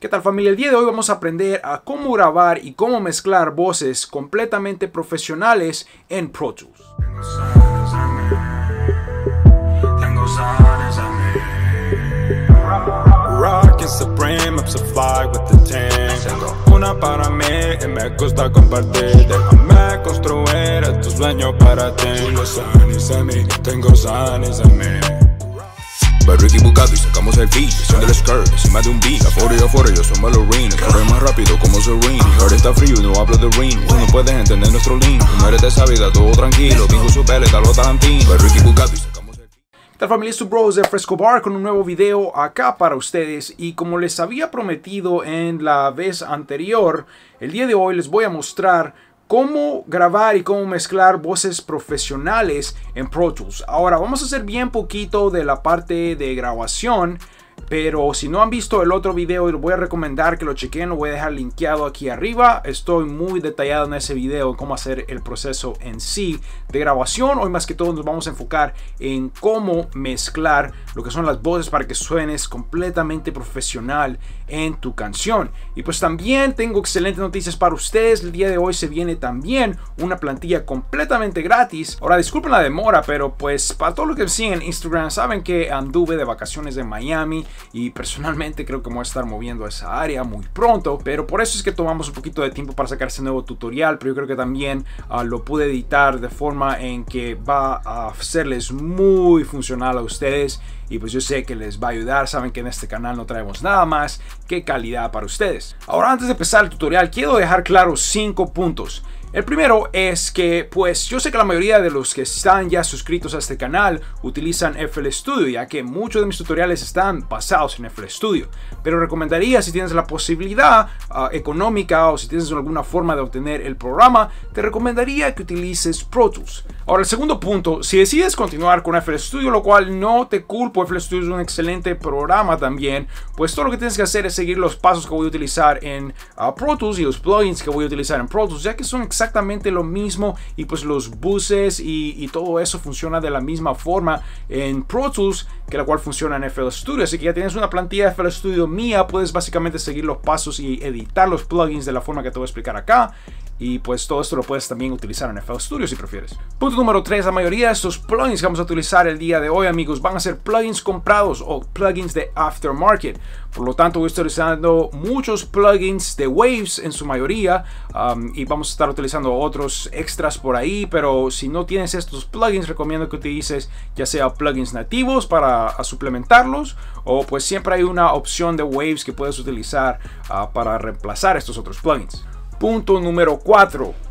¿Qué tal familia? El día de hoy vamos a aprender a cómo grabar y cómo mezclar voces completamente profesionales en Pro Tools. Una para mí y me gusta compartir Déjame construir tu sueño para ti Tengo sanis en mí, tengo sanis en mí Barrick y sacamos el beat Son del skirt, encima de un beat Afuera y afuera, yo soy ballerina Corre más rápido como Serena Ahora está frío y no hablo de ring Uno puede entender nuestro link Tú no eres de esa vida, todo tranquilo Tengo su pele, tal o talantín Barrick y sacamos el beat ¿Qué tal familia? Su bros de Fresco Bar con un nuevo video acá para ustedes y como les había prometido en la vez anterior, el día de hoy les voy a mostrar cómo grabar y cómo mezclar voces profesionales en Pro Tools. Ahora vamos a hacer bien poquito de la parte de grabación pero si no han visto el otro video, les voy a recomendar que lo chequen, lo voy a dejar linkeado aquí arriba. Estoy muy detallado en ese video en cómo hacer el proceso en sí de grabación. Hoy más que todo nos vamos a enfocar en cómo mezclar lo que son las voces para que suenes completamente profesional en tu canción. Y pues también tengo excelentes noticias para ustedes. El día de hoy se viene también una plantilla completamente gratis. Ahora disculpen la demora, pero pues para todos los que siguen en Instagram saben que anduve de vacaciones de Miami y personalmente creo que voy a estar moviendo esa área muy pronto, pero por eso es que tomamos un poquito de tiempo para sacar ese nuevo tutorial, pero yo creo que también ah, lo pude editar de forma en que va a serles muy funcional a ustedes y pues yo sé que les va a ayudar, saben que en este canal no traemos nada más que calidad para ustedes. Ahora antes de empezar el tutorial quiero dejar claro 5 puntos. El primero es que, pues yo sé que la mayoría de los que están ya suscritos a este canal utilizan FL Studio, ya que muchos de mis tutoriales están basados en FL Studio, pero recomendaría si tienes la posibilidad ah, económica o si tienes alguna forma de obtener el programa, te recomendaría que utilices Pro Tools. Ahora, el segundo punto, si decides continuar con FL Studio, lo cual no te culpo, FL Studio es un excelente programa también, pues todo lo que tienes que hacer es seguir los pasos que voy a utilizar en ah, Pro Tools y los plugins que voy a utilizar en Pro Tools, ya que son exactamente lo mismo y pues los buses y, todo eso funciona de la misma forma en Pro Tools que la cual funciona en FL Studio. Así que ya tienes una plantilla de FL Studio mía, puedes básicamente seguir los pasos y editar los plugins de la forma que te voy a explicar acá y pues todo esto lo puedes también utilizar en FL Studio si prefieres. Punto número 3, la mayoría de estos plugins que vamos a utilizar el día de hoy amigos van a ser plugins comprados o plugins de aftermarket. Por lo tanto voy a utilizando muchos plugins de Waves en su mayoría um, y vamos a estar utilizando otros extras por ahí, pero si no tienes estos plugins recomiendo que utilices ya sea plugins nativos para suplementarlos o pues siempre hay una opción de Waves que puedes utilizar ah, para reemplazar estos otros plugins. Punto número 4.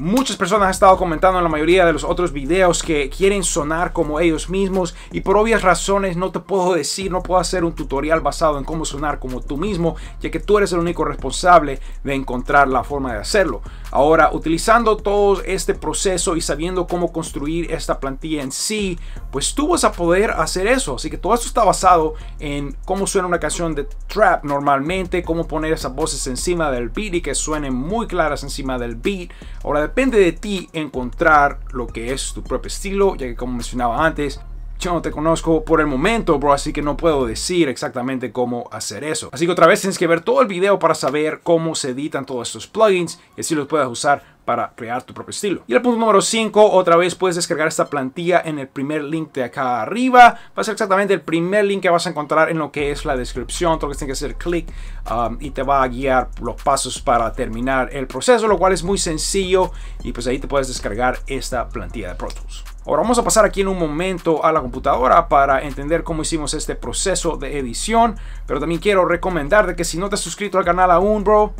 Muchas personas han estado comentando en la mayoría de los otros videos que quieren sonar como ellos mismos y por obvias razones no te puedo decir, no puedo hacer un tutorial basado en cómo sonar como tú mismo, ya que tú eres el único responsable de encontrar la forma de hacerlo. Ahora, utilizando todo este proceso y sabiendo cómo construir esta plantilla en sí, pues tú vas a poder hacer eso. Así que todo esto está basado en cómo suena una canción de trap normalmente, cómo poner esas voces encima del beat y que suenen muy claras encima del beat. Ahora, depende de ti encontrar lo que es tu propio estilo, ya que como mencionaba antes, yo no te conozco por el momento, bro, así que no puedo decir exactamente cómo hacer eso. Así que otra vez tienes que ver todo el video para saber cómo se editan todos estos plugins y si los puedes usar para crear tu propio estilo. Y el punto número 5, otra vez puedes descargar esta plantilla en el primer link de acá arriba. Va a ser exactamente el primer link que vas a encontrar en lo que es la descripción. Todo lo que tienes que hacer clic um, y te va a guiar los pasos para terminar el proceso, lo cual es muy sencillo. Y pues ahí te puedes descargar esta plantilla de Pro Tools. Ahora vamos a pasar aquí en un momento a la computadora para entender cómo hicimos este proceso de edición, pero también quiero recomendarte que si no te has suscrito al canal aún, bro,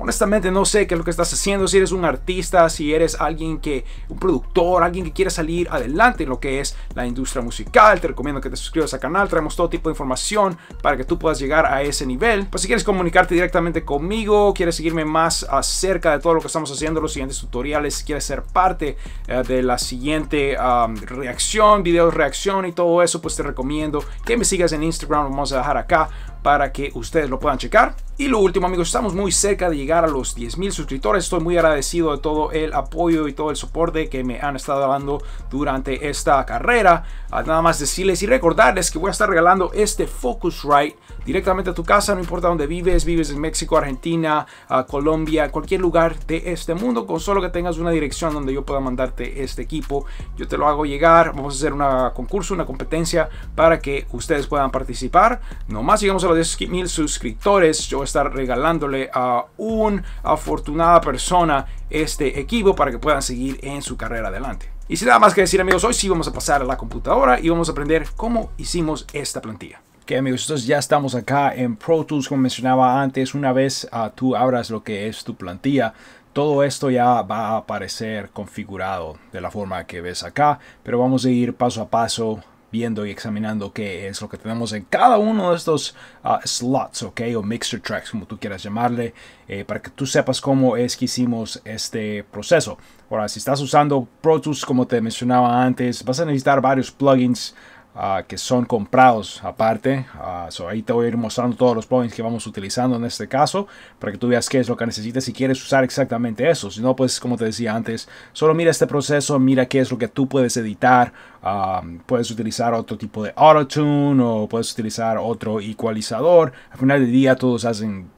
honestamente no sé qué es lo que estás haciendo, si eres un artista, si eres alguien que, un productor, alguien que quiere salir adelante en lo que es la industria musical, te recomiendo que te suscribas al canal, traemos todo tipo de información para que tú puedas llegar a ese nivel. Pues si quieres comunicarte directamente conmigo, quieres seguirme más acerca de todo lo que estamos haciendo, los siguientes tutoriales, si quieres ser parte eh, de la siguiente reacción, videos reacción y todo eso, pues te recomiendo que me sigas en Instagram, vamos a dejar acá para que ustedes lo puedan checar. Y lo último amigos, estamos muy cerca de llegar a los 10.000 suscriptores. Estoy muy agradecido de todo el apoyo y todo el soporte que me han estado dando durante esta carrera. Ah, nada más decirles y recordarles que voy a estar regalando este Focusrite directamente a tu casa, no importa dónde vives, vives en México, Argentina, ah, Colombia, cualquier lugar de este mundo, con solo que tengas una dirección donde yo pueda mandarte este equipo. Yo te lo hago llegar, vamos a hacer un concurso, una competencia para que ustedes puedan participar. Nomás llegamos a de mil suscriptores, yo voy a estar regalándole a una afortunada persona este equipo para que puedan seguir en su carrera adelante. Y sin nada más que decir amigos, hoy sí vamos a pasar a la computadora y vamos a aprender cómo hicimos esta plantilla. que amigos, entonces ya estamos acá en Pro Tools como mencionaba antes, una vez ah, tú abras lo que es tu plantilla, todo esto ya va a aparecer configurado de la forma que ves acá, pero vamos a ir paso a paso viendo y examinando qué es lo que tenemos en cada uno de estos ah, slots, ok, o mixer tracks, como tú quieras llamarle, eh, para que tú sepas cómo es que hicimos este proceso. Ahora, si estás usando Pro Tools, como te mencionaba antes, vas a necesitar varios plugins Ah, que son comprados aparte. Ah, ahí te voy a ir mostrando todos los plugins que vamos utilizando en este caso para que tú veas qué es lo que necesitas si quieres usar exactamente eso. Si no, pues como te decía antes, solo mira este proceso, mira qué es lo que tú puedes editar. Ah, puedes utilizar otro tipo de autotune o puedes utilizar otro ecualizador. Al final del día todos hacen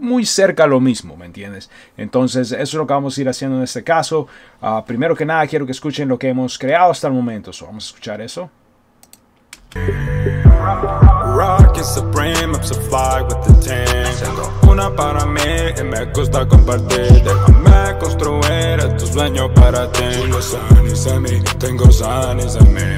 muy cerca lo mismo, ¿me entiendes? Entonces, eso es lo que vamos a ir haciendo en este caso. primero que nada, quiero que escuchen lo que hemos creado hasta el momento. vamos a escuchar eso. Rockin' Supreme, up fly with the team Una para mí y me gusta compartir Déjame construir, estos tu sueño para ti Tengo sunnies en mí, tengo sunnies en mí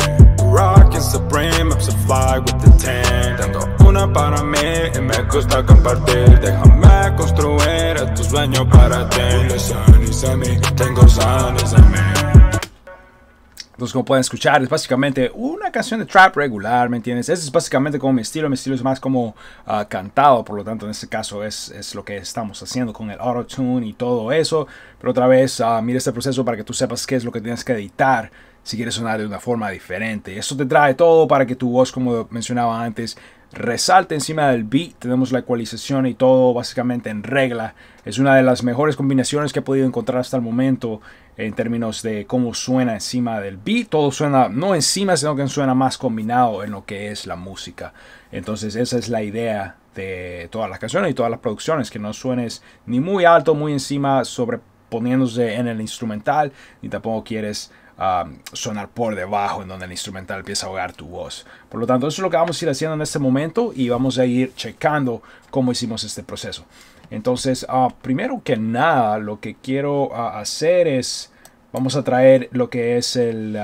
Rockin' Supreme, a fly with the team Tengo una para mí y me gusta compartir Déjame construir, tus tu sueño para ti Tengo sunnies en mí, tengo en mí entonces, como pueden escuchar, es básicamente una canción de trap regular, ¿me entiendes? Ese es básicamente como mi estilo. Mi estilo es más como ah, cantado, por lo tanto, en este caso es, es lo que estamos haciendo con el auto-tune y todo eso. Pero otra vez, ah, mira este proceso para que tú sepas qué es lo que tienes que editar si quieres sonar de una forma diferente. Eso te trae todo para que tu voz, como mencionaba antes, resalta encima del beat. Tenemos la ecualización y todo básicamente en regla. Es una de las mejores combinaciones que he podido encontrar hasta el momento en términos de cómo suena encima del beat. Todo suena, no encima, sino que suena más combinado en lo que es la música. Entonces esa es la idea de todas las canciones y todas las producciones, que no suenes ni muy alto, muy encima, sobreponiéndose en el instrumental, ni tampoco quieres sonar por debajo, en donde el instrumental empieza a ahogar tu voz. Por lo tanto, eso es lo que vamos a ir haciendo en este momento y vamos a ir checando cómo hicimos este proceso. Entonces, ah, primero que nada, lo que quiero ah, hacer es, vamos a traer lo que es el,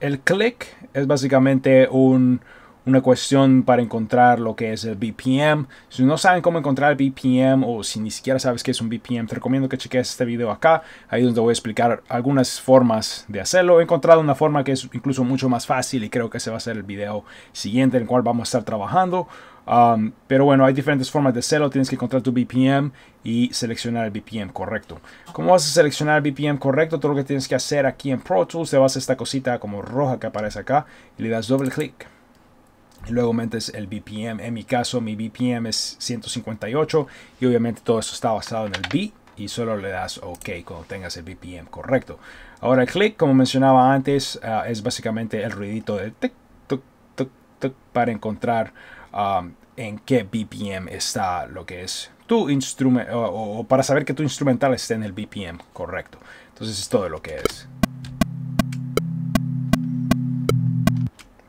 el click, es básicamente un una cuestión para encontrar lo que es el BPM. Si no saben cómo encontrar el BPM o si ni siquiera sabes qué es un BPM, te recomiendo que cheques este video acá. Ahí es donde voy a explicar algunas formas de hacerlo. He encontrado una forma que es incluso mucho más fácil y creo que ese va a ser el video siguiente en el cual vamos a estar trabajando. Um, pero bueno, hay diferentes formas de hacerlo. Tienes que encontrar tu BPM y seleccionar el BPM correcto. ¿Cómo vas a seleccionar el BPM correcto? Todo lo que tienes que hacer aquí en Pro Tools, te vas a esta cosita como roja que aparece acá y le das doble clic. Luego metes el BPM. En mi caso, mi BPM es 158 y obviamente todo eso está basado en el B y solo le das OK cuando tengas el BPM correcto. Ahora el click, como mencionaba antes, ah, es básicamente el ruidito de tic, tic, tic, para encontrar ah, en qué BPM está lo que es tu instrumento o, para saber que tu instrumental esté en el BPM correcto. Entonces es todo lo que es.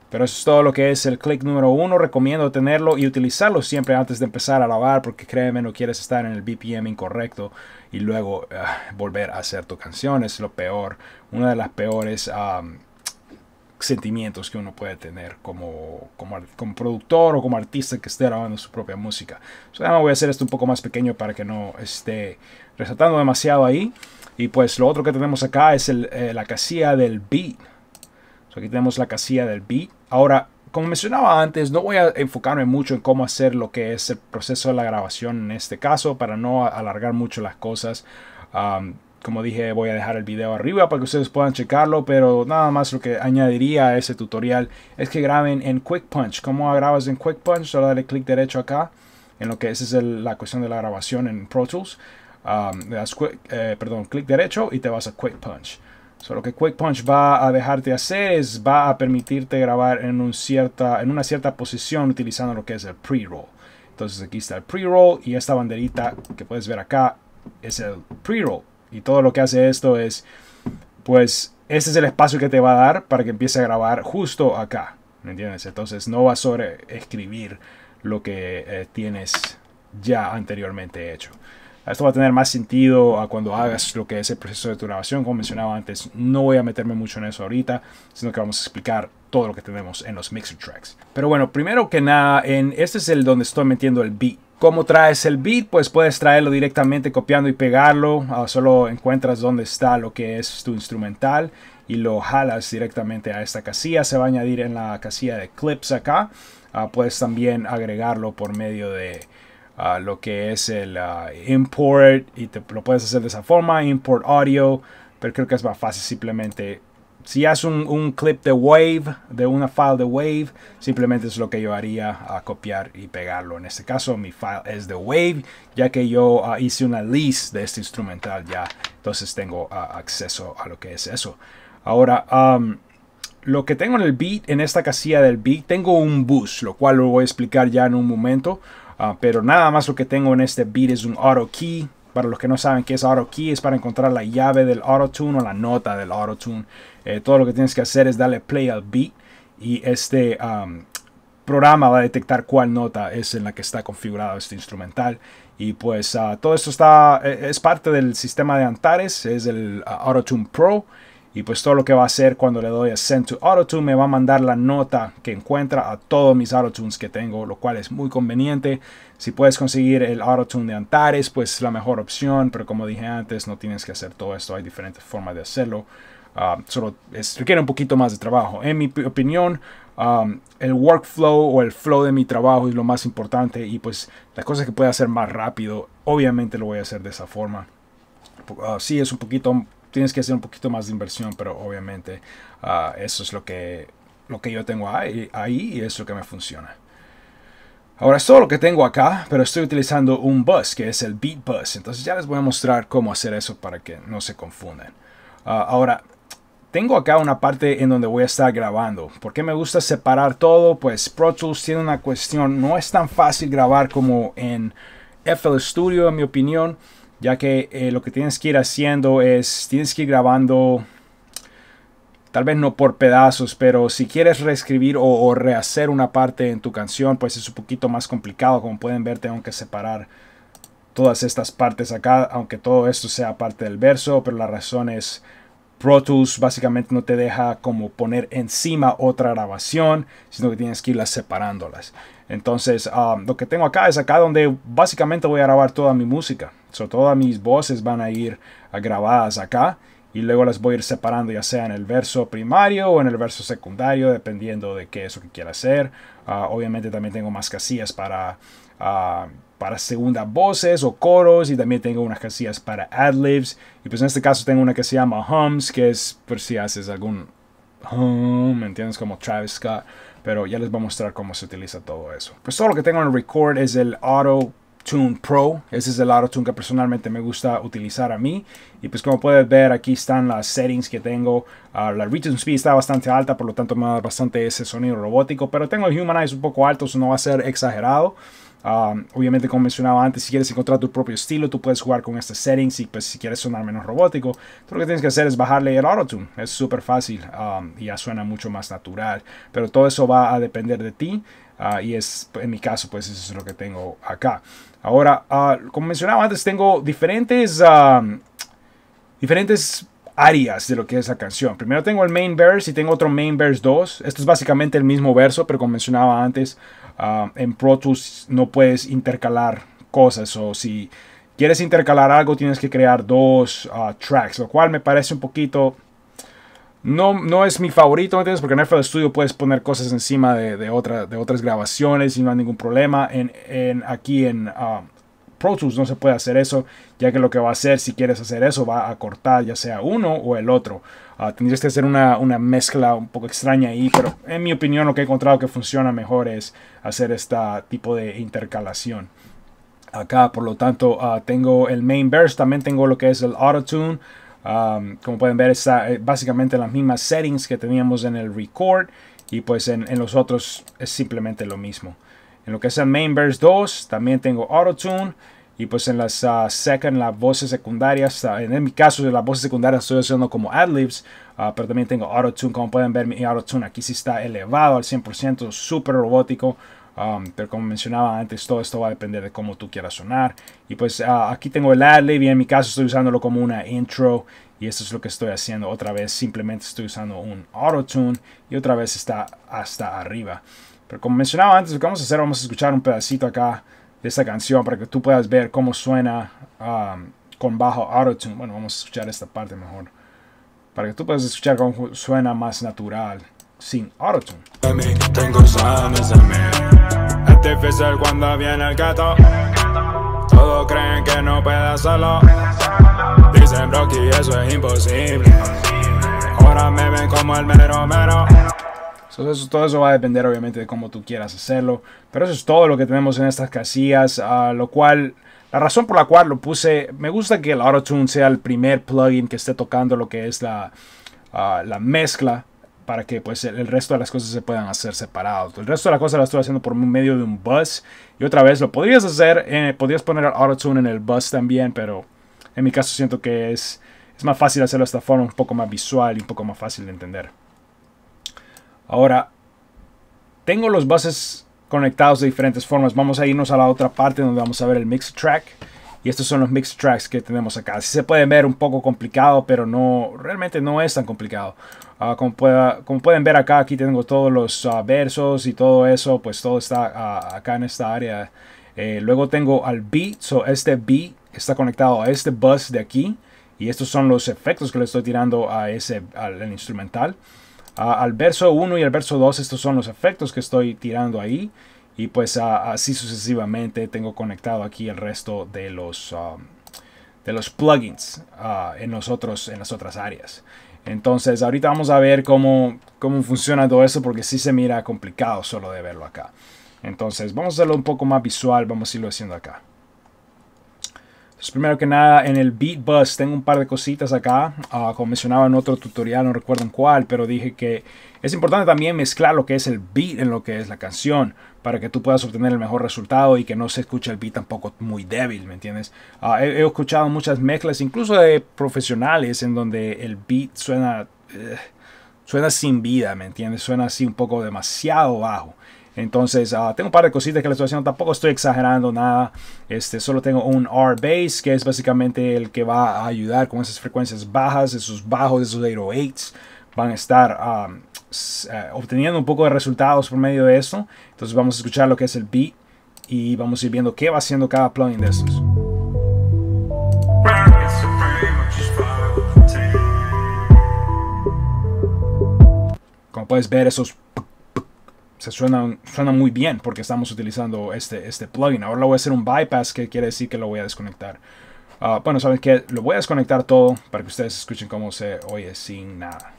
Pero eso es todo lo que es el click número uno. Recomiendo tenerlo y utilizarlo siempre antes de empezar a lavar porque créeme, no quieres estar en el BPM incorrecto y luego ah, volver a hacer tu canción. Es lo peor, una de las peores sentimientos que uno puede tener como, como, productor o como artista que esté grabando su propia música. So, voy a hacer esto un poco más pequeño para que no esté resaltando demasiado ahí. Y pues lo otro que tenemos acá es eh, la casilla del beat. aquí tenemos la casilla del beat Ahora, como mencionaba antes, no voy a enfocarme mucho en cómo hacer lo que es el proceso de la grabación en este caso para no alargar mucho las cosas. como dije, voy a dejar el video arriba para que ustedes puedan checarlo, pero nada más lo que añadiría a ese tutorial es que graben en Quick Punch. ¿Cómo grabas en Quick Punch? Solo dale clic derecho acá en lo que es, la cuestión de la grabación en Pro Tools. Eh, perdón, clic derecho y te vas a Quick Punch lo que Quick Punch va a dejarte hacer es va a permitirte grabar en, un cierta, en una cierta posición utilizando lo que es el pre-roll. Entonces aquí está el pre-roll y esta banderita que puedes ver acá es el pre-roll. Y todo lo que hace esto es, pues, este es el espacio que te va a dar para que empiece a grabar justo acá. ¿Me entiendes? Entonces no va a sobre escribir lo que eh, tienes ya anteriormente hecho. Esto va a tener más sentido a cuando hagas lo que es el proceso de tu grabación, como mencionaba antes. No voy a meterme mucho en eso ahorita, sino que vamos a explicar todo lo que tenemos en los mixer tracks. Pero bueno, primero que nada, en este es el donde estoy metiendo el beat. ¿Cómo traes el beat? Pues puedes traerlo directamente copiando y pegarlo. Ah, solo encuentras dónde está lo que es tu instrumental y lo jalas directamente a esta casilla. Se va a añadir en la casilla de clips acá. Ah, puedes también agregarlo por medio de lo que es el uh, import y te, lo puedes hacer de esa forma, import audio, pero creo que es más fácil simplemente. Si haces un, clip de Wave, de una file de Wave, simplemente es lo que yo haría a copiar y pegarlo. En este caso mi file es de Wave, ya que yo uh, hice una list de este instrumental ya, entonces tengo uh, acceso a lo que es eso. Ahora, um, lo que tengo en el beat, en esta casilla del beat, tengo un bus lo cual lo voy a explicar ya en un momento. Ah, pero nada más lo que tengo en este beat es un auto key. Para los que no saben qué es auto key, es para encontrar la llave del auto tune o la nota del auto tune. Eh, todo lo que tienes que hacer es darle play al beat y este programa va a detectar cuál nota es en la que está configurado este instrumental. Y pues ah, todo esto está, eh, es parte del sistema de Antares, es el ah, auto AutoTune Pro. Y pues todo lo que va a hacer cuando le doy a Send to Autotune me va a mandar la nota que encuentra a todos mis Autotunes que tengo, lo cual es muy conveniente. Si puedes conseguir el Autotune de Antares, pues es la mejor opción, pero como dije antes, no tienes que hacer todo esto, hay diferentes formas de hacerlo. Ah, solo requiere un poquito más de trabajo. En mi opinión, ah, el workflow o el flow de mi trabajo es lo más importante y pues las cosas que pueda hacer más rápido, obviamente lo voy a hacer de esa forma. Ah, si es un poquito tienes que hacer un poquito más de inversión, pero obviamente ah, eso es lo que, lo que yo tengo ahí, y es lo que me funciona. Ahora es todo lo que tengo acá, pero estoy utilizando un bus que es el Beat Bus. Entonces ya les voy a mostrar cómo hacer eso para que no se confunden. Ah, ahora, tengo acá una parte en donde voy a estar grabando. ¿Por qué me gusta separar todo? Pues Pro Tools tiene una cuestión, no es tan fácil grabar como en FL Studio, en mi opinión ya que eh, lo que tienes que ir haciendo es, tienes que ir grabando, tal vez no por pedazos, pero si quieres reescribir o, rehacer una parte en tu canción, pues es un poquito más complicado, como pueden ver, tengo que separar todas estas partes acá, aunque todo esto sea parte del verso, pero la razón es Pro Tools básicamente no te deja como poner encima otra grabación, sino que tienes que irlas separándolas. Entonces, ah, lo que tengo acá es acá donde básicamente voy a grabar toda mi música todas mis voces van a ir grabadas acá y luego las voy a ir separando ya sea en el verso primario o en el verso secundario, dependiendo de qué es lo que quiera hacer. Ah, obviamente también tengo más casillas para, ah, para segundas voces o coros y también tengo unas casillas para ad Y pues en este caso tengo una que se llama hums, que es por si haces algún hum, entiendes? Como Travis Scott. Pero ya les voy a mostrar cómo se utiliza todo eso. Pues todo lo que tengo en el record es el auto Pro. Ese es el AutoTune que personalmente me gusta utilizar a mí. Y pues como puedes ver, aquí están las settings que tengo. Ah, la return speed está bastante alta, por lo tanto me da bastante ese sonido robótico. Pero tengo el humanize un poco alto, eso no va a ser exagerado. Ah, obviamente, como mencionaba antes, si quieres encontrar tu propio estilo, tú puedes jugar con estas settings y pues si quieres sonar menos robótico, lo que tienes que hacer es bajarle el autotune. Es súper fácil ah, y ya suena mucho más natural. Pero todo eso va a depender de ti y es, en mi caso, pues eso es lo que tengo acá. Ahora, ah, como mencionaba antes, tengo diferentes, ah, diferentes áreas de lo que es la canción. Primero tengo el main verse y tengo otro main verse 2. Esto es básicamente el mismo verso, pero como mencionaba antes, ah, en Pro Tools no puedes intercalar cosas o si quieres intercalar algo tienes que crear dos tracks, lo cual me parece un poquito no, no es mi favorito, ¿me entiendes? Porque en FL Studio puedes poner cosas encima de, otras grabaciones y no hay ningún problema. En, aquí en ah, Pro Tools no se puede hacer eso, ya que lo que va a hacer si quieres hacer eso va a cortar ya sea uno o el otro. Ah, tendrías que hacer una, mezcla un poco extraña ahí, pero en mi opinión lo que he encontrado que funciona mejor es hacer este tipo de intercalación. Acá, por lo tanto, ah, tengo el main verse, también tengo lo que es el auto tune Um, como pueden ver, está eh, básicamente las mismas settings que teníamos en el record. Y pues en, los otros es simplemente lo mismo. En lo que es el Main Verse 2, también tengo Autotune. Y pues en las ah, second, las voces secundarias, ah, en, mi caso de las voces secundarias estoy haciendo como adlibs, ah, pero también tengo Autotune. Como pueden ver, mi Autotune aquí sí está elevado al 100%, súper robótico. Um, pero como mencionaba antes, todo esto va a depender de cómo tú quieras sonar. Y pues ah, aquí tengo el adlib y en mi caso estoy usándolo como una intro. Y esto es lo que estoy haciendo. Otra vez simplemente estoy usando un autotune y otra vez está hasta arriba. Pero como mencionaba antes, lo que vamos a hacer, vamos a escuchar un pedacito acá de esta canción para que tú puedas ver cómo suena um, con bajo autotune. Bueno, vamos a escuchar esta parte mejor. Para que tú puedas escuchar cómo suena más natural sin autotune es difícil cuando viene el gato. Todos creen que no puede hacerlo. Dicen Rocky, eso es imposible. Ahora me ven como el mero mero. todo eso va a depender obviamente de cómo tú quieras hacerlo. Pero eso es todo lo que tenemos en estas casillas. Ah, lo cual, la razón por la cual lo puse, me gusta que el AutoTune sea el primer plugin que esté tocando lo que es la, ah, la mezcla para que pues el, resto de las cosas se puedan hacer separados. El resto de las cosas las estoy haciendo por medio de un bus. Y otra vez lo podrías hacer, eh, podrías poner el autotune en el bus también, pero en mi caso siento que es, es más fácil hacerlo de esta forma, un poco más visual y un poco más fácil de entender. Ahora, tengo los buses conectados de diferentes formas. Vamos a irnos a la otra parte donde vamos a ver el mix track. Y estos son los mix tracks que tenemos acá. Si se puede ver un poco complicado, pero no realmente no es tan complicado. Ah, como, pueden ver acá, aquí tengo todos los ah, versos y todo eso, pues todo está ah, acá en esta área. Eh, luego tengo al beat, este beat está conectado a este bus de aquí. Y estos son los efectos que le estoy tirando a ese, al, instrumental. al verso 1 y al verso 2, estos son los efectos que estoy tirando ahí. Y pues así sucesivamente tengo conectado aquí el resto de los, de los plugins en, los en las otras áreas. Entonces, ahorita vamos a ver cómo, funciona todo eso porque sí se mira complicado solo de verlo acá. Entonces, vamos a hacerlo un poco más visual, vamos a irlo haciendo acá. Pues primero que nada, en el Beat Bus tengo un par de cositas acá. Ah, como mencionaba en otro tutorial, no recuerdo en cuál, pero dije que es importante también mezclar lo que es el beat en lo que es la canción para que tú puedas obtener el mejor resultado y que no se escuche el beat tampoco muy débil, ¿me entiendes? Ah, he, escuchado muchas mezclas, incluso de profesionales, en donde el beat suena, eh, suena sin vida, ¿me entiendes? Suena así un poco demasiado bajo. Entonces, ah, tengo un par de cositas que la estoy Tampoco estoy exagerando nada. Este, solo tengo un R-Bass, que es básicamente el que va a ayudar con esas frecuencias bajas, esos bajos, esos 808s. Van a estar eh, obteniendo un poco de resultados por medio de eso. Entonces, vamos a escuchar lo que es el beat y vamos a ir viendo qué va haciendo cada plugin de estos. Como puedes ver, esos se suenan, suena muy bien porque estamos utilizando este, este plugin. Ahora lo voy a hacer un bypass que quiere decir que lo voy a desconectar. Ah, bueno, saben que lo voy a desconectar todo para que ustedes escuchen cómo se oye sin nada.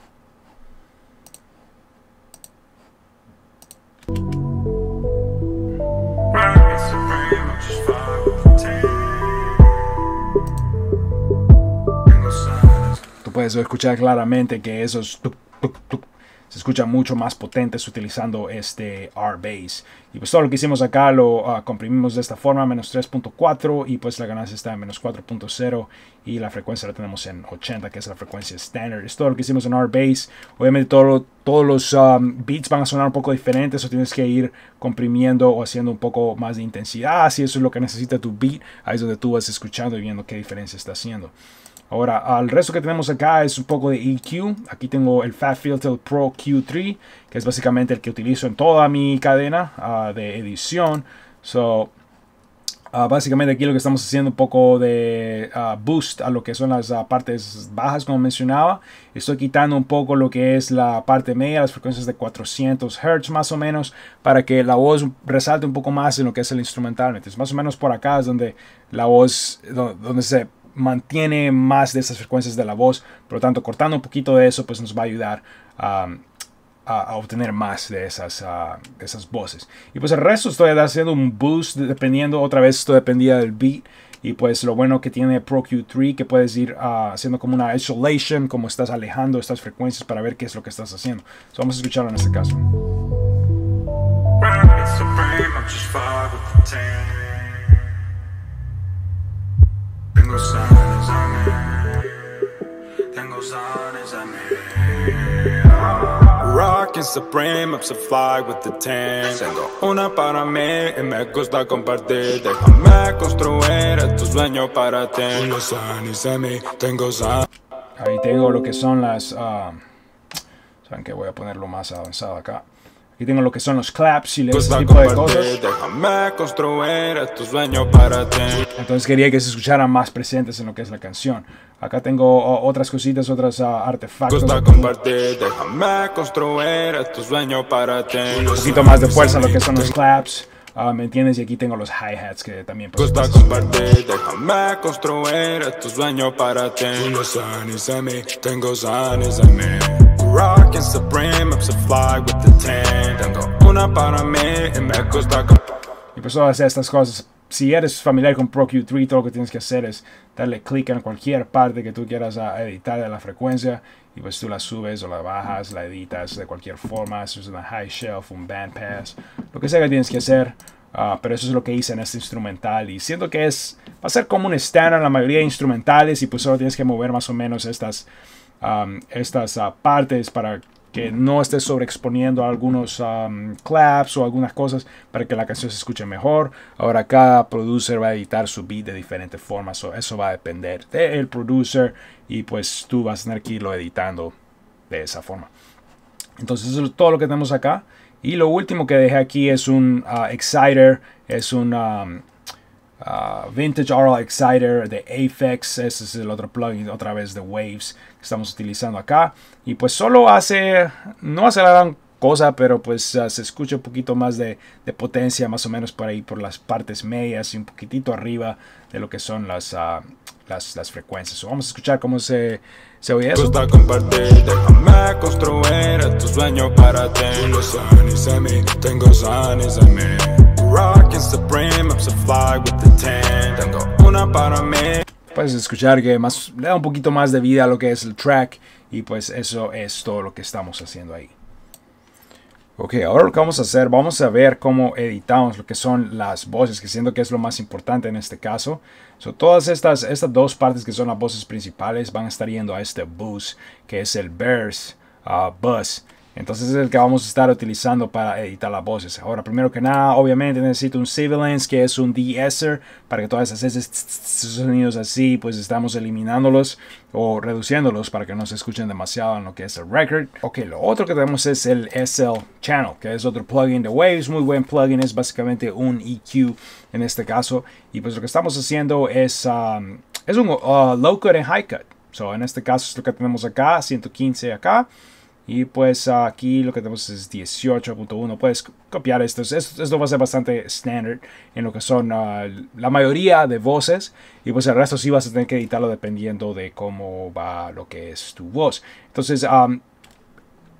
Tú puedes escuchar claramente que esos es tu se escucha mucho más potentes utilizando este R-Base. Y pues todo lo que hicimos acá lo ah, comprimimos de esta forma, menos 3.4 y pues la ganancia está en menos 4.0 y la frecuencia la tenemos en 80, que es la frecuencia estándar. Es todo lo que hicimos en R-Base. Obviamente todos los um, beats van a sonar un poco diferentes o tienes que ir comprimiendo o haciendo un poco más de intensidad. Si eso es lo que necesita tu beat, ahí es donde tú vas escuchando y viendo qué diferencia está haciendo. Ahora, al resto que tenemos acá es un poco de EQ. Aquí tengo el Fat Filter Pro Q3, que es básicamente el que utilizo en toda mi cadena ah, de edición. So, ah, básicamente aquí lo que estamos haciendo un poco de ah, boost a lo que son las partes bajas como mencionaba. Estoy quitando un poco lo que es la parte media, las frecuencias de 400 Hz más o menos, para que la voz resalte un poco más en lo que es el instrumental. Entonces más o menos por acá es donde la voz, donde se mantiene más de esas frecuencias de la voz. Por lo tanto, cortando un poquito de eso, pues nos va a ayudar a, obtener más de esas, ah, esas voces. Y pues el resto estoy haciendo un boost, dependiendo, otra vez esto dependía del beat. Y pues lo bueno que tiene Pro Q3, que puedes ir ah, haciendo como una isolation, como estás alejando estas frecuencias para ver qué es lo que estás haciendo. vamos a escucharlo en este caso. supreme, with the una para mí y me gusta compartir Déjame construir tu sueño para ti Unos años y tengo Ahí tengo lo que son las... Ah, Saben que voy a ponerlo más avanzado acá Aquí tengo lo que son los claps y ese pues este tipo de cosas. Entonces quería que se escucharan más presentes en lo que es la canción. Acá tengo otras cositas, otras ah, artefactos. Pues un poquito más de fuerza en lo que son los claps. Ah, ¿Me entiendes? Y aquí tengo los hi-hats que también pues, pues construir, para Tengo mí. Supreme, with the una para mí y me gusta. Empezó a hacer estas cosas. Si eres familiar con Pro Q3, todo lo que tienes que hacer es darle clic en cualquier parte que tú quieras editar de la frecuencia y pues tú la subes o la bajas, la editas de cualquier forma, si es una high shelf, un band pass, lo que sea que tienes que hacer. Ah, pero eso es lo que hice en este instrumental y siento que es, va a ser como un estándar en la mayoría de instrumentales y pues solo tienes que mover más o menos estas Um, estas uh, partes para que no estés sobreexponiendo algunos um, claps o algunas cosas para que la canción se escuche mejor. Ahora cada producer va a editar su beat de diferentes formas, eso va a depender del producer y pues tú vas a tener que irlo editando de esa forma. Entonces eso es todo lo que tenemos acá. Y lo último que dejé aquí es un uh, Exciter, es un um, uh, Vintage RL Exciter de Apex, ese es el otro plugin otra vez de Waves estamos utilizando acá. Y pues solo hace, no hace la gran cosa, pero pues ah, se escucha un poquito más de, potencia, más o menos por ahí, por las partes medias y un poquitito arriba de lo que son las, ah, las, frecuencias. vamos a escuchar cómo se, se oye eso. construir sueño para Tengo una para mí puedes escuchar que más, le da un poquito más de vida a lo que es el track y pues eso es todo lo que estamos haciendo ahí. Ok, ahora lo que vamos a hacer, vamos a ver cómo editamos lo que son las voces, que siento que es lo más importante en este caso. So, todas estas, estas dos partes que son las voces principales van a estar yendo a este bus, que es el verse, uh, bus. Entonces es el que vamos a estar utilizando para editar las voces. Ahora, primero que nada, obviamente necesito un Sibilance, que es un de-esser, para que todas esas sonidos así, pues estamos eliminándolos o reduciéndolos para que no se escuchen demasiado en lo que es el record. Ok, lo otro que tenemos es el SL Channel, que es otro plugin de Waves, muy buen plugin, es básicamente un EQ en este caso. Y pues lo que estamos haciendo es, um, es un uh, low cut y high cut. So, en este caso es lo que tenemos acá, 115 acá. Y pues aquí lo que tenemos es 18.1. Puedes copiar esto. esto. va a ser bastante standard en lo que son ah, la mayoría de voces. Y pues el resto sí vas a tener que editarlo dependiendo de cómo va lo que es tu voz. Entonces,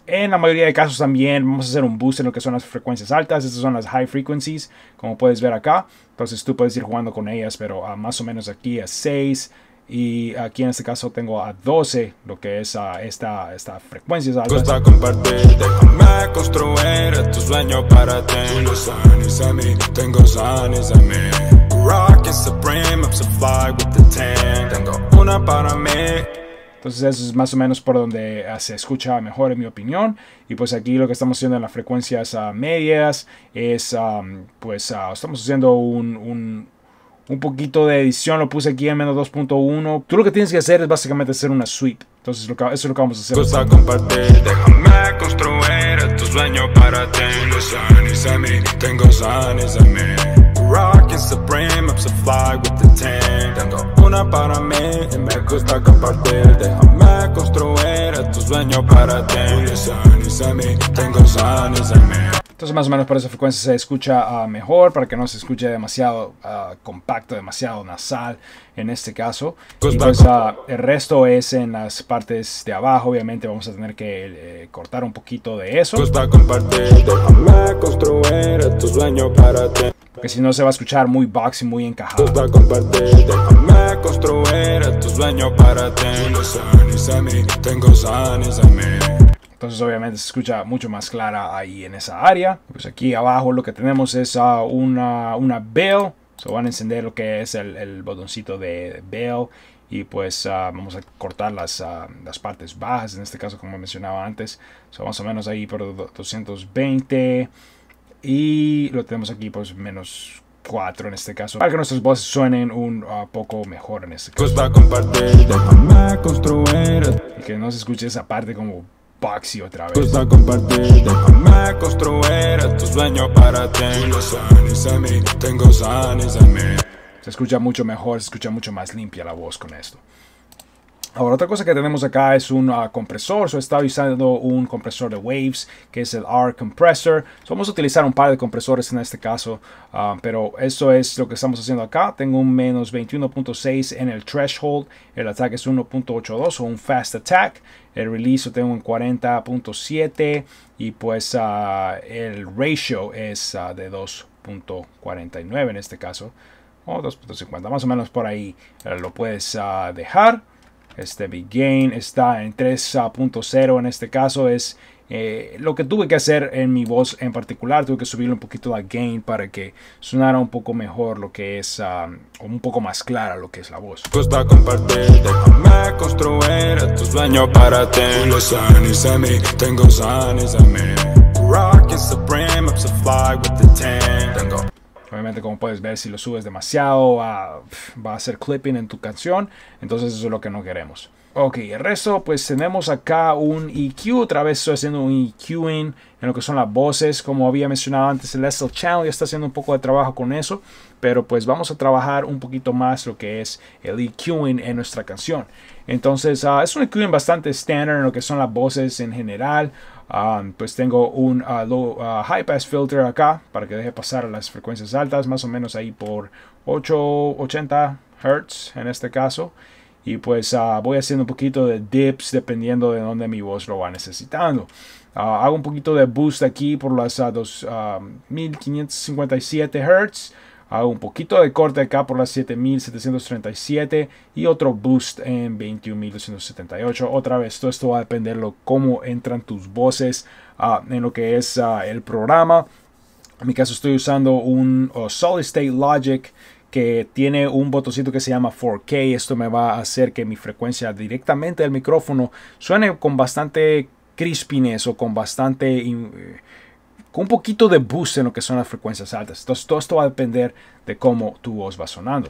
en la mayoría de casos también vamos a hacer un boost en lo que son las frecuencias altas. Estas son las high frequencies, como puedes ver acá. Entonces tú puedes ir jugando con ellas, pero ah, más o menos aquí a 6, y aquí en este caso tengo a 12 lo que es esta, esta frecuencia entonces eso es más o menos por donde ah, se escucha mejor en mi opinión. Y pues aquí lo que estamos haciendo en las frecuencias ah, medias es, pues ah, estamos haciendo un un poquito de edición, lo puse aquí en menos 2.1. Tú lo que tienes que hacer es básicamente hacer una suite. Entonces lo que, eso es lo que vamos a hacer. Cosa compartir, déjame construir tu sueño para ti. Tengo Rockin' Supreme, up so fly with the team Tengo una para mí y me gusta compartir Déjame construir tu sueño para ti Tengo sanes a mí, tengo sunnies en mí entonces más o menos por esa frecuencia se escucha ah, mejor, para que no se escuche demasiado ah, compacto, demasiado nasal en este caso. Pues, ah, el resto es en las partes de abajo, obviamente vamos a tener que eh, cortar un poquito de eso. Porque si no se va a escuchar muy box y muy encajado. Entonces obviamente se escucha mucho más clara ahí en esa área. Pues aquí abajo lo que tenemos es una, una bell. Se van a encender lo que es el, botoncito de bell y pues ah, vamos a cortar las, ah, las, partes bajas, en este caso como mencionaba antes, son más o menos ahí por 220 y lo tenemos aquí pues menos 4 en este caso, para que nuestras voces suenen un ah, poco mejor en este caso. Pues compartir, que no se escuche esa parte como Paxi otra vez. Gusta compartir, déjame construir tu sueño para mí. tengo en mí. Se escucha mucho mejor, se escucha mucho más limpia la voz con esto. Ahora, otra cosa que tenemos acá es un ah, compresor. So, estaba usando un compresor de Waves, que es el R Compressor. vamos a utilizar un par de compresores en este caso, ah, pero eso es lo que estamos haciendo acá. Tengo un menos 21.6 en el threshold. El ataque es 1.82 o un fast attack. El release lo tengo en 40.7 y pues ah, el ratio es de 2.49 en este caso. O 2.50, más o menos por ahí eh, lo puedes dejar. Este big gain está en 3.0 en este caso. Es eh, lo que tuve que hacer en mi voz en particular. Tuve que subirle un poquito a gain para que sonara un poco mejor lo que es, un poco más clara lo que es la voz. Pues Obviamente, como puedes ver, si lo subes demasiado, va, a hacer clipping en tu canción. Entonces, eso es lo que no queremos. Ok, el resto, pues tenemos acá un EQ. Otra vez estoy haciendo un EQing en lo que son las voces. Como había mencionado antes, el SL Channel ya está haciendo un poco de trabajo con eso. Pero pues vamos a trabajar un poquito más lo que es el EQing en nuestra canción. Entonces, ah, es un EQing bastante estándar en lo que son las voces en general. Ah, pues tengo un ah, ah, high pass filter acá para que deje pasar las frecuencias altas, más o menos ahí por 880 Hz en este caso. Y pues voy haciendo un poquito de dips dependiendo de donde mi voz lo va necesitando. hago un poquito de boost aquí por las dos, 1557 Hz. Hago un poquito de corte acá por las 7.737 y otro boost en 21.278. Otra vez, todo esto va a depender de cómo entran tus voces ah, en lo que es ah, el programa. En mi caso estoy usando un oh, Solid State Logic que tiene un botoncito que se llama 4K. Esto me va a hacer que mi frecuencia directamente del micrófono suene con bastante crispiness o con bastante... Eh, con un poquito de boost en lo que son las frecuencias altas. Entonces todo esto va a depender de cómo tu voz va sonando.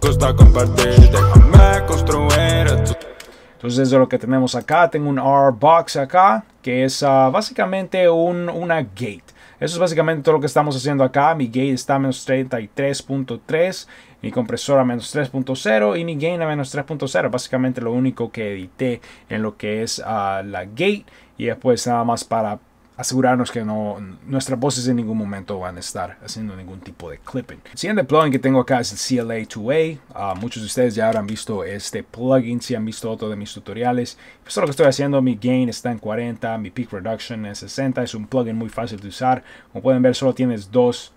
Entonces eso lo que tenemos acá. Tengo un R box acá, que es ah, básicamente una gate. Eso es básicamente todo lo que estamos haciendo acá. Mi gate está a menos 33.3, mi compresor a menos 3.0 y mi gain a menos 3.0. Básicamente lo único que edité en lo que es ah, la gate y después nada más para asegurarnos que no, nuestras voces en ningún momento van a estar haciendo ningún tipo de clipping. El siguiente plugin que tengo acá es el CLA2A. Ah, muchos de ustedes ya habrán visto este plugin, si han visto otro de mis tutoriales. Esto es pues lo que estoy haciendo, mi gain está en 40, mi peak reduction en 60. Es un plugin muy fácil de usar. Como pueden ver, solo tienes dos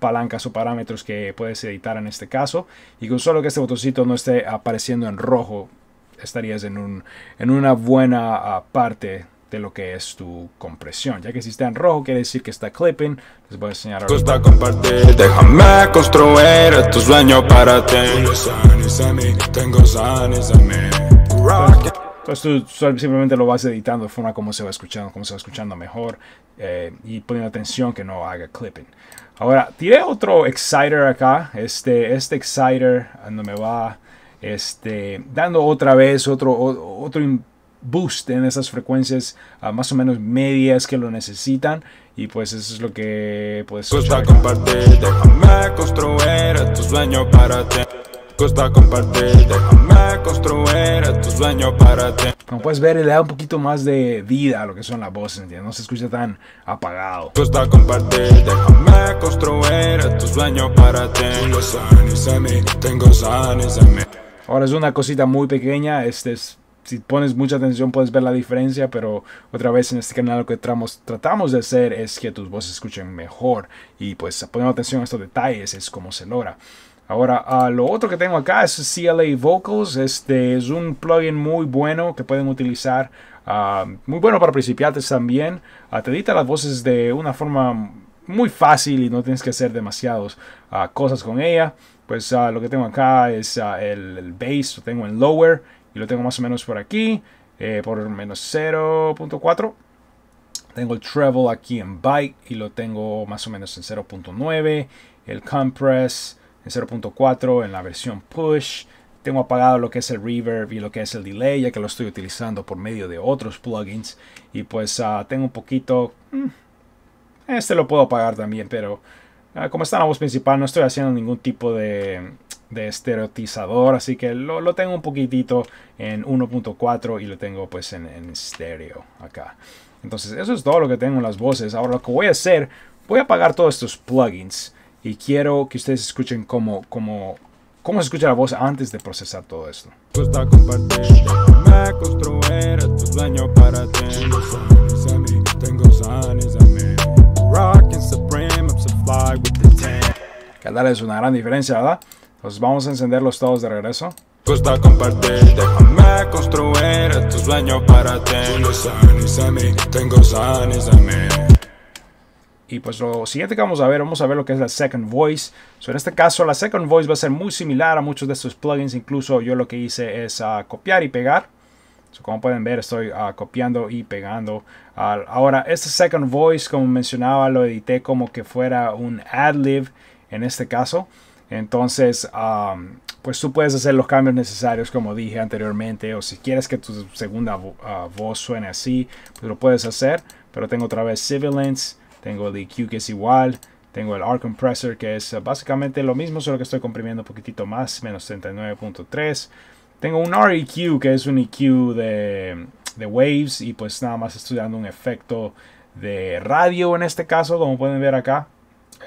palancas o parámetros que puedes editar en este caso. Y con solo que este botoncito no esté apareciendo en rojo, estarías en, un, en una buena ah, parte lo que es tu compresión. Ya que si está en rojo, quiere decir que está clipping. Les voy a enseñar ahora. construir para entonces tú simplemente lo vas editando de forma como se va escuchando, como se va escuchando mejor eh, y poniendo atención que no haga clipping. Ahora, tiré otro exciter acá. Este, este exciter no me va este, dando otra vez otro, otro, boost en esas frecuencias uh, más o menos medias que lo necesitan y pues eso es lo que pues gusta compartir déjame construir tu sueño para ti cuesta compartir déjame construir tu sueño para ti como puedes ver le da un poquito más de vida a lo que son las voces ¿entiendes? no se escucha tan apagado gusta compartir déjame construir tu sueño para ti tengo Ahora es una cosita muy pequeña, este es si pones mucha atención puedes ver la diferencia, pero otra vez en este canal lo que tratamos de hacer es que tus voces escuchen mejor y pues poniendo atención a estos detalles es como se logra. Ahora, lo otro que tengo acá es CLA Vocals. Este es un plugin muy bueno que pueden utilizar. Ah, muy bueno para principiantes también. Ah, te edita las voces de una forma muy fácil y no tienes que hacer demasiadas ah, cosas con ella. Pues lo que tengo acá es el, el, bass, lo tengo en lower y lo tengo más o menos por aquí, eh, por menos 0.4. Tengo el treble aquí en byte y lo tengo más o menos en 0.9. El compress en 0.4 en la versión push. Tengo apagado lo que es el reverb y lo que es el delay, ya que lo estoy utilizando por medio de otros plugins. Y pues ah, tengo un poquito... Mm, este lo puedo apagar también, pero ah, como está en la voz principal, no estoy haciendo ningún tipo de de estereotizador, así que lo, lo tengo un poquitito en 1.4 y lo tengo pues en, en estéreo acá. Entonces eso es todo lo que tengo en las voces. Ahora lo que voy a hacer, voy a apagar todos estos plugins y quiero que ustedes escuchen cómo, cómo, cómo se escucha la voz antes de procesar todo esto. cada compartir, es una gran diferencia, ¿verdad? Pues vamos a encender los todos de regreso. Pues construir sueño para tengo y pues lo siguiente que vamos a ver, vamos a ver lo que es la Second Voice. en este caso, la Second Voice va a ser muy similar a muchos de estos plugins. Incluso yo lo que hice es ah, copiar y pegar. como pueden ver, estoy ah, copiando y pegando. ahora, este Second Voice, como mencionaba, lo edité como que fuera un ad lib en este caso. Entonces, pues tú puedes hacer los cambios necesarios, como dije anteriormente, o si quieres que tu segunda ah, voz suene así, pues lo puedes hacer. Pero tengo otra vez Sibilance, tengo el EQ que es igual, tengo el R Compressor que es básicamente lo mismo, solo que estoy comprimiendo un poquitito más, menos 39.3. Tengo un REQ que es un EQ de, waves y pues nada más estudiando un efecto de radio en este caso, como pueden ver acá.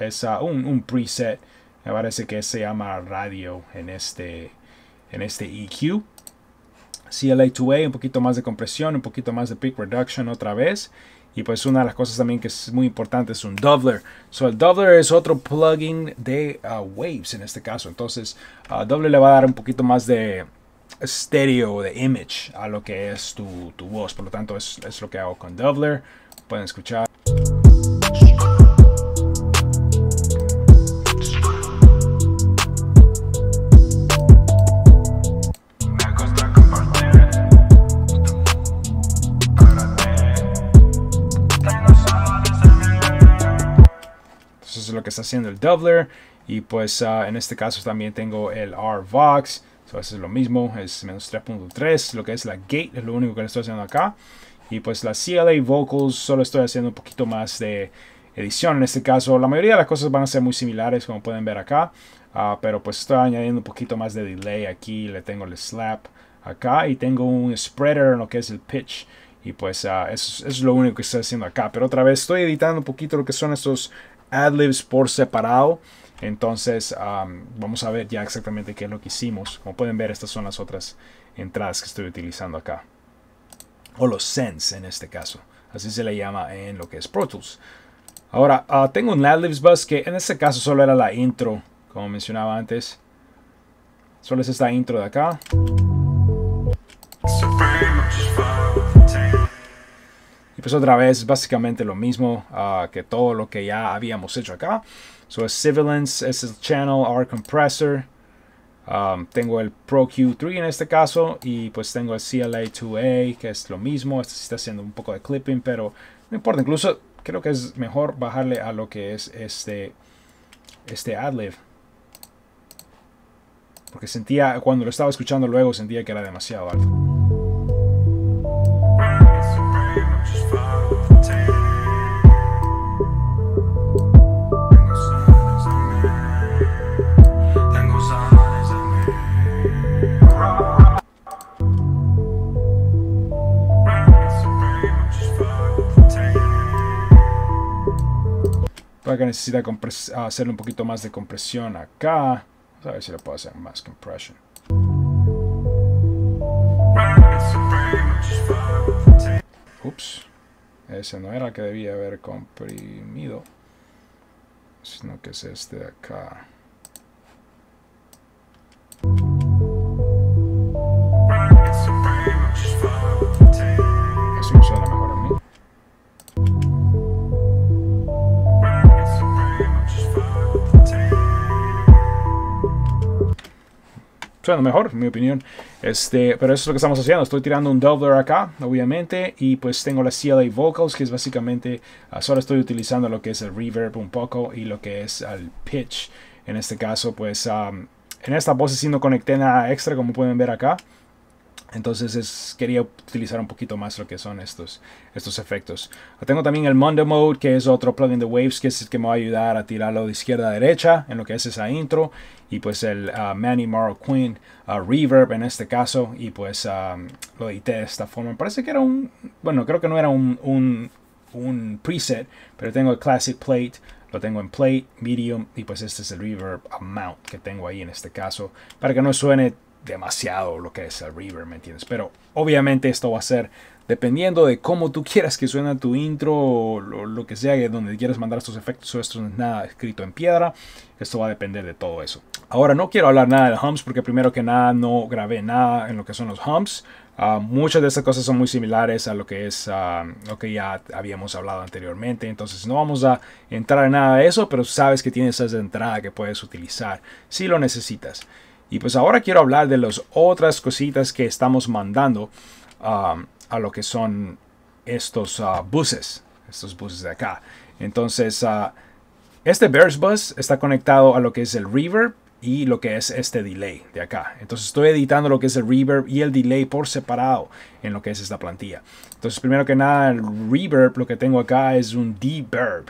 Es ah, un preset me parece que se llama radio en este, en este EQ. CLA2A, un poquito más de compresión, un poquito más de peak reduction otra vez. Y pues una de las cosas también que es muy importante es un doubler. So el doubler es otro plugin de uh, Waves en este caso. Entonces, uh, doble le va a dar un poquito más de estéreo, de image a lo que es tu, tu voz. Por lo tanto, es, es, lo que hago con doubler. Pueden escuchar. que está haciendo el doubler. Y pues ah, en este caso también tengo el RVox. So, es lo mismo, es menos 3.3, lo que es la gate, es lo único que le estoy haciendo acá. Y pues la CLA Vocals, solo estoy haciendo un poquito más de edición en este caso. La mayoría de las cosas van a ser muy similares, como pueden ver acá. Ah, pero pues estoy añadiendo un poquito más de delay aquí, le tengo el slap acá y tengo un spreader en lo que es el pitch. Y pues ah, eso, es lo único que estoy haciendo acá. Pero otra vez estoy editando un poquito lo que son estos adlibs por separado. Entonces vamos a ver ya exactamente qué es lo que hicimos. Como pueden ver, estas son las otras entradas que estoy utilizando acá. O los sends en este caso. Así se le llama en lo que es Pro Tools. Ahora, ah, tengo un adlibs bus que en este caso solo era la intro, como mencionaba antes. Solo es esta intro de acá. Y pues otra vez, básicamente lo mismo ah, que todo lo que ya habíamos hecho acá. So es Sibilance, es el channel, R compressor. Um, tengo el pro q 3 en este caso y pues tengo el CLA2A que es lo mismo. Este sí está haciendo un poco de clipping, pero no importa. Incluso creo que es mejor bajarle a lo que es este, este adlib. Porque sentía, cuando lo estaba escuchando luego, sentía que era demasiado alto. necesita ah, hacerle un poquito más de compresión acá. a ver si le puedo hacer más compression. Ups, ese no era el que debía haber comprimido, sino que es este de acá. suena mejor, en mi opinión. Este, pero eso es lo que estamos haciendo. Estoy tirando un doubler acá, obviamente. Y pues tengo la CLA Vocals, que es básicamente, ah, solo estoy utilizando lo que es el reverb un poco y lo que es el pitch. En este caso, pues ah, en esta voz sí no conecté nada extra, como pueden ver acá. Entonces es, quería utilizar un poquito más lo que son estos, estos efectos. Tengo también el Mondo Mode, que es otro plugin de Waves, que es el que me va a ayudar a tirarlo de izquierda a derecha en lo que es esa intro. Y pues el ah, Manny Morrow Queen ah, Reverb en este caso. Y pues ah, lo edité de esta forma. parece que era un... Bueno, creo que no era un, un, preset, pero tengo el Classic Plate lo tengo en Plate, medium y pues este es el reverb amount que tengo ahí en este caso para que no suene demasiado lo que es el reverb, ¿me entiendes? Pero obviamente esto va a ser dependiendo de cómo tú quieras que suene tu intro o lo, que sea, donde quieras mandar estos efectos, esto no es nada escrito en piedra, esto va a depender de todo eso. Ahora no quiero hablar nada de humps porque primero que nada no grabé nada en lo que son los humps. Ah, muchas de estas cosas son muy similares a lo que es ah, lo que ya habíamos hablado anteriormente, entonces no vamos a entrar en nada de eso, pero sabes que tienes esa entrada que puedes utilizar si lo necesitas. Y pues ahora quiero hablar de las otras cositas que estamos mandando um, a lo que son estos uh, buses, estos buses de acá. Entonces, uh, este Bears Bus está conectado a lo que es el reverb y lo que es este delay de acá. Entonces estoy editando lo que es el reverb y el delay por separado en lo que es esta plantilla. Entonces primero que nada el reverb lo que tengo acá es un D-verb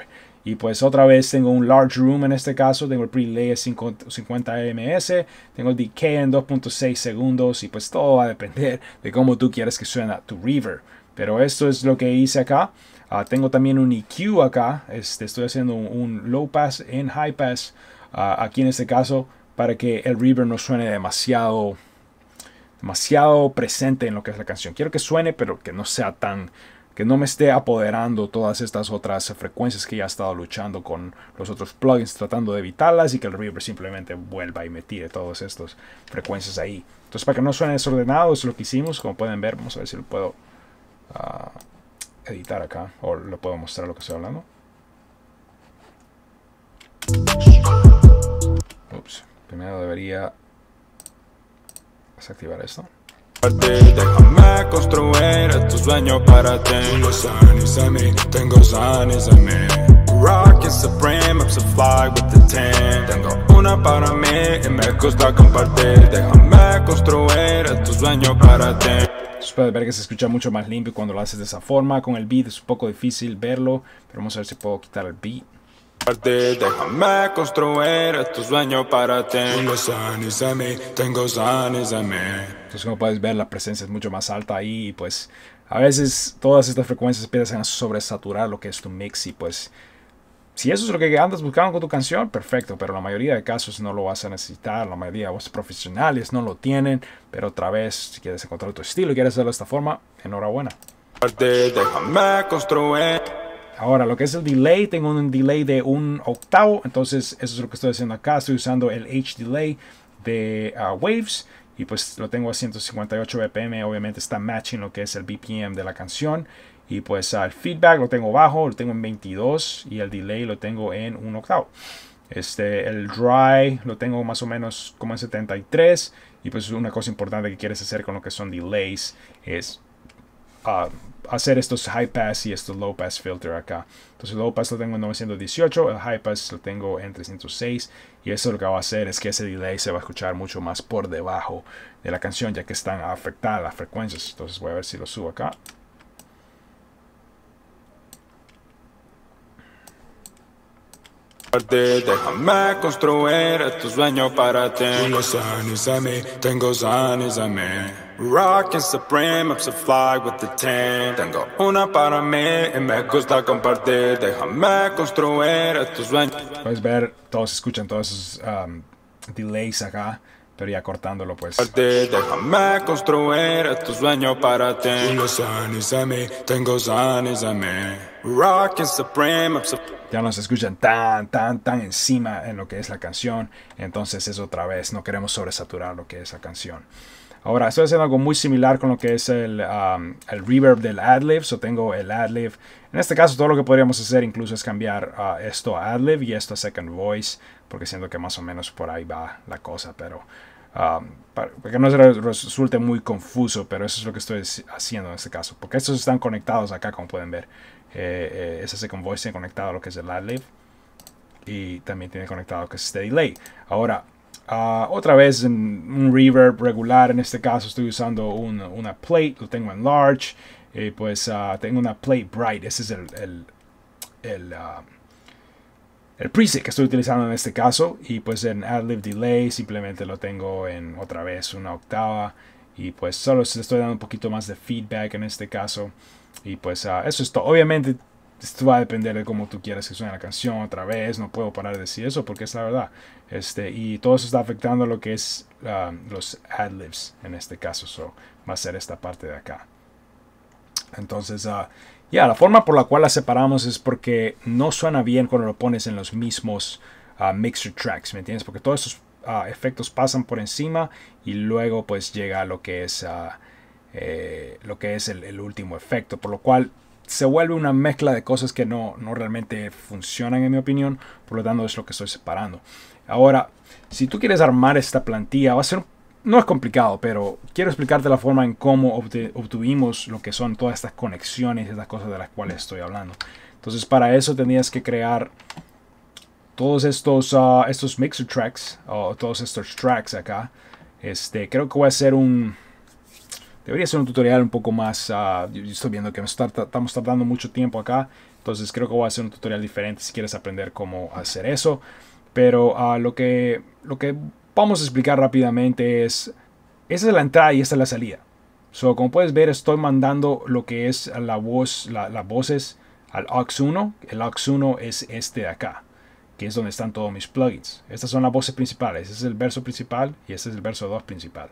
y pues otra vez tengo un large room en este caso, tengo el pre de 50 ms, tengo el decay en 2.6 segundos y pues todo va a depender de cómo tú quieres que suena tu river. Pero esto es lo que hice acá. Ah, tengo también un EQ acá, este, estoy haciendo un, low pass en high pass ah, aquí en este caso para que el river no suene demasiado demasiado presente en lo que es la canción. Quiero que suene, pero que no sea tan que no me esté apoderando todas estas otras frecuencias que ya he estado luchando con los otros plugins tratando de evitarlas y que el reverb simplemente vuelva y me tire todas estas frecuencias ahí. Entonces para que no suene desordenado es lo que hicimos, como pueden ver, vamos a ver si lo puedo ah, editar acá o lo puedo mostrar lo que estoy hablando. Ups, primero debería desactivar esto. Déjame construir tu sueños para ti Tengo años en mí, tengo sunnies en mí Rockin' Supreme, I'm so fly with the team Tengo una para mí y me gusta compartir Déjame construir tu sueños para ti se puede ver que se escucha mucho más limpio cuando lo haces de esa forma. Con el beat es un poco difícil verlo, pero vamos a ver si puedo quitar el beat. Déjame construir tu sueños para ti. Tengo años en mí, tengo en mí como pues, puedes ver la presencia es mucho más alta ahí y pues a veces todas estas frecuencias empiezan a sobresaturar lo que es tu mix y pues si eso es lo que andas buscando con tu canción, perfecto, pero la mayoría de casos no lo vas a necesitar, la mayoría de los profesionales no lo tienen, pero otra vez, si quieres encontrar tu estilo y quieres hacerlo de esta forma, enhorabuena. Ahora, lo que es el delay, tengo un delay de un octavo, entonces eso es lo que estoy haciendo acá, estoy usando el H delay de ah, Waves y pues lo tengo a 158 BPM, obviamente está matching lo que es el BPM de la canción. Y pues al feedback lo tengo bajo, lo tengo en 22 y el delay lo tengo en un octavo. Este, el dry lo tengo más o menos como en 73 y pues una cosa importante que quieres hacer con lo que son delays es ah, hacer estos high pass y estos low pass filter acá. Entonces el low pass lo tengo en 918, el high pass lo tengo en 306 y eso lo que va a hacer es que ese delay se va a escuchar mucho más por debajo de la canción, ya que están afectadas las frecuencias. Entonces voy a ver si lo subo acá. Déjame construir sueño para ti. tengo Rockin' Supreme, I'm so fly with the team Tengo una para mí y me gusta compartir Déjame construir estos sueños Puedes ver, todos escuchan todos esos um, delays acá pero ya cortándolo pues. Déjame construir tu este sueño para ti. Tengo a mí, tengo a mí. Rockin' Supreme. Ya nos escuchan tan, tan, tan encima en lo que es la canción. Entonces es otra vez, no queremos sobresaturar lo que es la canción. Ahora, estoy haciendo algo muy similar con lo que es el, um, el reverb del adlib. So tengo el adlib. En este caso, todo lo que podríamos hacer incluso es cambiar uh, esto a adlib y esto a second voice, porque siento que más o menos por ahí va la cosa, pero... Um, para, que no resulte muy confuso, pero eso es lo que estoy haciendo en este caso, porque estos están conectados acá, como pueden ver. Eh, eh second voice tiene conectado a lo que es el adlib y también tiene conectado lo que es este delay. Ahora, Ah, otra vez en un reverb regular, en este caso estoy usando una plate, lo tengo en large, pues ah, tengo una plate bright, ese es el, ah, el, preset que estoy utilizando en este caso, y pues en AdLib Delay simplemente lo tengo en otra vez una octava, y pues solo estoy dando un poquito más de feedback en este caso, y pues eso es todo, obviamente esto va a depender de cómo tú quieras que suene la canción otra vez, no puedo parar de decir eso porque es la verdad. Este, y todo eso está afectando lo que es ah, los los adlibs en este caso. va a ser esta parte de acá. Entonces, ah, ya, la forma por la cual la separamos es porque no suena bien cuando lo pones en los mismos mixture ah, mixer tracks, ¿me entiendes? Porque todos esos efectos pasan por encima y luego pues llega lo que es, eh, lo que es el, último efecto. Por lo cual se vuelve una mezcla de cosas que no, no, realmente funcionan en mi opinión, por lo tanto es lo que estoy separando. Ahora, si tú quieres armar esta plantilla, va a ser, no es complicado, pero quiero explicarte la forma en cómo obtuvimos lo que son todas estas conexiones, estas cosas de las cuales estoy hablando. Entonces, para eso tendrías que crear todos estos, ah, estos mixer tracks, o todos estos tracks acá. Este, creo que voy a hacer un... Debería ser un tutorial un poco más... Ah, estoy viendo que estamos tardando mucho tiempo acá. Entonces creo que voy a hacer un tutorial diferente si quieres aprender cómo hacer eso. Pero ah, lo, que, lo que vamos a explicar rápidamente es, esa es la entrada y esta es la salida. So, como puedes ver, estoy mandando lo que es la voz, las voces al AUX1. El AUX1 es este de acá, que es donde están todos mis plugins. Estas son las voces principales. Este es el verso principal y este es el verso 2 principal.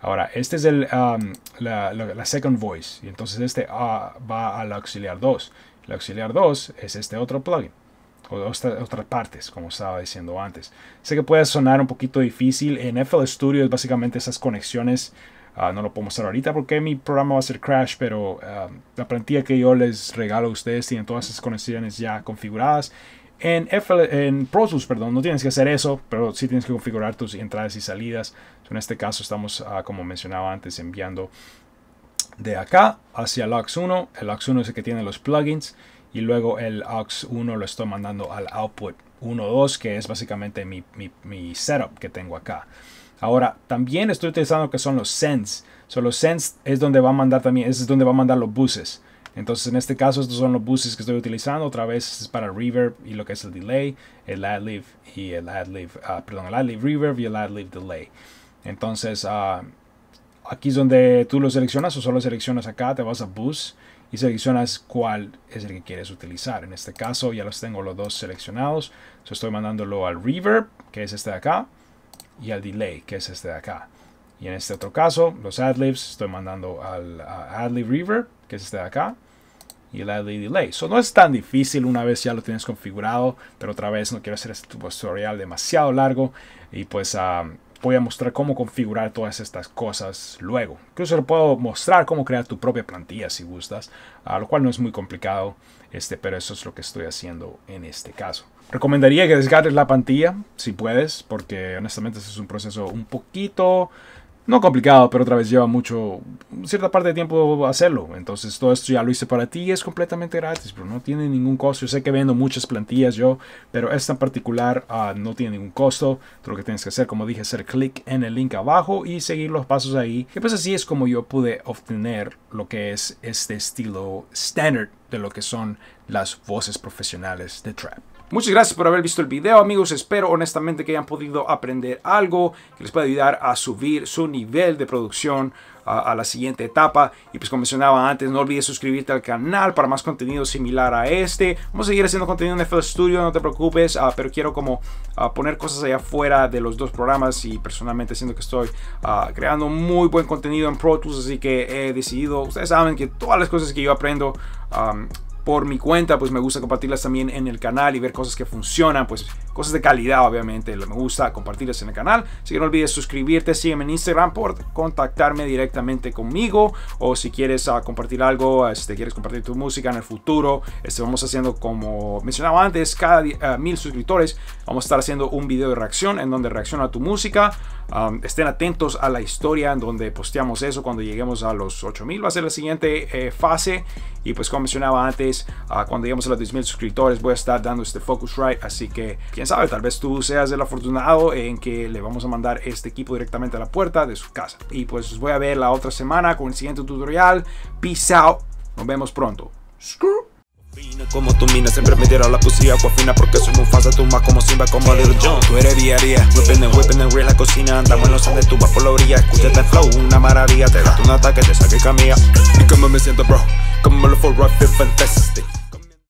Ahora, este es el, la, second voice. Y entonces este ah, va al auxiliar 2. El auxiliar 2 es este otro plugin o otras partes, como estaba diciendo antes. Sé que puede sonar un poquito difícil. En FL Studio es básicamente esas conexiones. Ah, no lo puedo mostrar ahorita porque mi programa va a ser crash, pero ah, la plantilla que yo les regalo a ustedes tiene todas esas conexiones ya configuradas. En, FL, en Pro Tools, perdón, no tienes que hacer eso, pero sí tienes que configurar tus entradas y salidas. En este caso estamos, ah, como mencionaba antes, enviando de acá hacia LUX1. El LUX1 es el que tiene los plugins y luego el aux1 lo estoy mandando al output 1.2 que es básicamente mi, mi, setup que tengo acá. Ahora, también estoy utilizando que son los sends. son los sends es donde va a mandar también, es donde va a mandar los buses. Entonces, en este caso, estos son los buses que estoy utilizando. Otra vez es para reverb y lo que es el delay, el ad y el ad ah, perdón, el reverb y el ad delay. Entonces, ah, aquí es donde tú lo seleccionas o solo seleccionas acá, te vas a bus y seleccionas cuál es el que quieres utilizar. En este caso ya los tengo los dos seleccionados. estoy mandándolo al reverb, que es este de acá, y al delay, que es este de acá. Y en este otro caso, los adlibs, estoy mandando al adlib reverb, que es este de acá, y el adlib delay. eso no es tan difícil una vez ya lo tienes configurado, pero otra vez no quiero hacer este tutorial demasiado largo y pues... Um, voy a mostrar cómo configurar todas estas cosas luego. Incluso lo puedo mostrar cómo crear tu propia plantilla si gustas, a lo cual no es muy complicado, este, pero eso es lo que estoy haciendo en este caso. Recomendaría que desgarres la plantilla si puedes, porque honestamente este es un proceso un poquito no complicado, pero otra vez lleva mucho, cierta parte de tiempo hacerlo. Entonces todo esto ya lo hice para ti, y es completamente gratis, pero no tiene ningún costo. Yo sé que vendo muchas plantillas yo, pero esta en particular ah, no tiene ningún costo. lo que tienes que hacer, como dije, hacer clic en el link abajo y seguir los pasos ahí. Y pues así es como yo pude obtener lo que es este estilo standard de lo que son las voces profesionales de trap. Muchas gracias por haber visto el video amigos, espero honestamente que hayan podido aprender algo que les pueda ayudar a subir su nivel de producción a, la siguiente etapa y pues como mencionaba antes no olvides suscribirte al canal para más contenido similar a este vamos a seguir haciendo contenido en FL Studio no te preocupes ah, pero quiero como ah, poner cosas allá afuera de los dos programas y personalmente siento que estoy ah, creando muy buen contenido en Pro Tools así que he decidido ustedes saben que todas las cosas que yo aprendo por mi cuenta, pues me gusta compartirlas también en el canal y ver cosas que funcionan, pues cosas de calidad, obviamente. Me gusta compartirlas en el canal. Así que no olvides suscribirte, sígueme en Instagram por contactarme directamente conmigo. O si quieres ah, compartir algo, si te quieres compartir tu música en el futuro, este, vamos haciendo como mencionaba antes, cada ah, mil suscriptores, vamos a estar haciendo un video de reacción en donde reacciona a tu música estén atentos a la historia en donde posteamos eso cuando lleguemos a los 8000 va a ser la siguiente eh, fase y pues como mencionaba antes ah, cuando lleguemos a los 10.000 suscriptores voy a estar dando este focus right así que quién sabe tal vez tú seas el afortunado en que le vamos a mandar este equipo directamente a la puerta de su casa y pues os voy a ver la otra semana con el siguiente tutorial peace out nos vemos pronto como tu mina siempre me dieron la pusilla, agua fina Porque soy muy fan tú más como Simba, como Little John Tú eres diaria, whipping and whipping and real la cocina Andamos en los Andes, tú vas por la orilla Escúchate este flow, una maravilla Te das un ataque, te saqué camilla Y como me siento bro, como lo full rough, fantastic